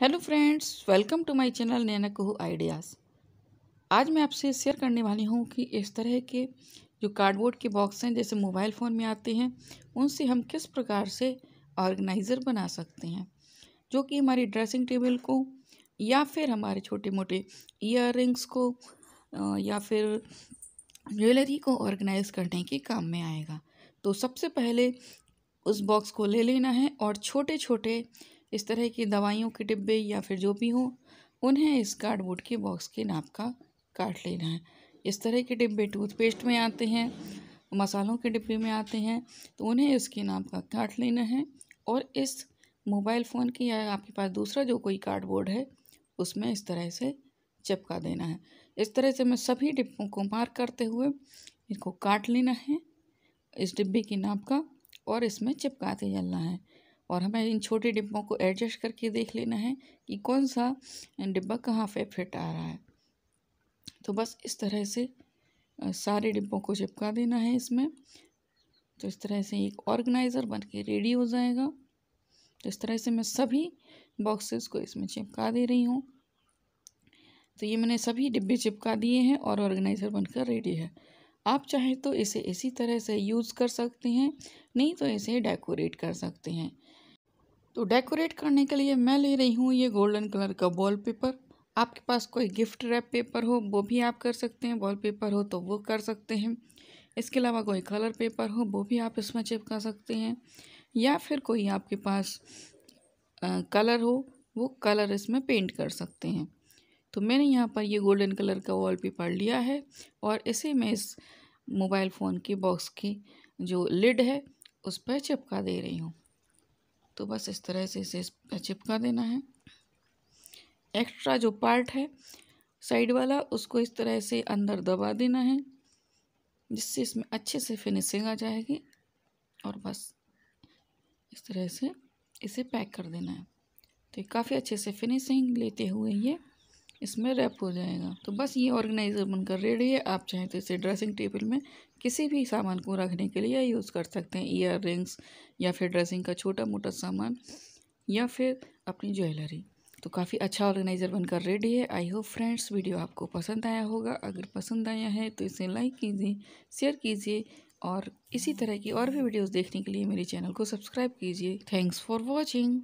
hello friends welcome to my channel Naina कहू ideas आज मैं आपसे शेयर करने वाली हूँ कि इस तरह के जो कार्डबोर्ड के बॉक्स हैं जैसे मोबाइल फ़ोन में आते हैं उनसे हम किस प्रकार से ऑर्गेनाइज़र बना सकते हैं जो कि हमारी ड्रेसिंग टेबल को या फिर हमारे छोटे मोटे ईयर को या फिर ज्वेलरी को ऑर्गेनाइज़ करने के काम में आएगा तो सबसे पहले उस बॉक्स को ले लेना है और छोटे छोटे इस तरह की दवाइयों के डिब्बे या फिर जो भी हो उन्हें इस कार्डबोर्ड के बॉक्स के नाप का काट लेना है इस तरह के डिब्बे टूथपेस्ट में आते हैं मसालों के डिब्बे में आते हैं तो उन्हें इसके नाप का काट लेना है और इस मोबाइल फ़ोन की या आपके पास दूसरा जो कोई कार्डबोर्ड है उसमें इस तरह से चिपका देना है इस तरह से मैं सभी डिब्बों को मार्क करते हुए इनको काट लेना है इस डिब्बे की नाप का और इसमें चिपकाते चलना है और हमें इन छोटे डिब्बों को एडजस्ट करके देख लेना है कि कौन सा डिब्बा कहाँ पे फिट आ रहा है तो बस इस तरह से सारे डिब्बों को चिपका देना है इसमें तो इस तरह से एक ऑर्गेनाइज़र बन के रेडी हो जाएगा तो इस तरह से मैं सभी बॉक्सेस को इसमें चिपका दे रही हूँ तो ये मैंने सभी डिब्बे चिपका दिए हैं और ऑर्गेनाइज़र बनकर रेडी है आप चाहें तो इसे इसी तरह से यूज़ कर सकते हैं नहीं तो इसे डेकोरेट कर सकते हैं तो डेकोरेट करने के लिए मैं ले रही हूँ ये गोल्डन कलर का वॉल पेपर आपके पास कोई गिफ्ट रैप पेपर हो वो भी आप कर सकते हैं वॉल पेपर हो तो वो कर सकते हैं इसके अलावा कोई कलर पेपर हो वो भी आप इसमें चिपका सकते हैं या फिर कोई आपके पास आ, कलर हो वो कलर इसमें पेंट कर सकते हैं तो मैंने यहाँ पर ये गोल्डन कलर का वॉल पेपर लिया है और इसे मैं इस मोबाइल फ़ोन के बॉक्स की जो लिड है उस पर चिपका दे रही हूँ तो बस इस तरह से इसे चिपका देना है एक्स्ट्रा जो पार्ट है साइड वाला उसको इस तरह से अंदर दबा देना है जिससे इसमें अच्छे से फिनिशिंग आ जाएगी और बस इस तरह से इसे पैक कर देना है तो ये काफ़ी अच्छे से फिनिशिंग लेते हुए ये इसमें रैप हो जाएगा तो बस ये ऑर्गेनाइज़र बनकर रेडी है आप चाहें तो इसे ड्रेसिंग टेबल में किसी भी सामान को रखने के लिए यूज़ कर सकते हैं ईयर रिंग्स या फिर ड्रेसिंग का छोटा मोटा सामान या फिर अपनी ज्वेलरी तो काफ़ी अच्छा ऑर्गेनाइज़र बनकर रेडी है आई होप फ्रेंड्स वीडियो आपको पसंद आया होगा अगर पसंद आया है तो इसे लाइक कीजिए शेयर कीजिए और इसी तरह की और भी वीडियोस देखने के लिए मेरे चैनल को सब्सक्राइब कीजिए थैंक्स फॉर वॉचिंग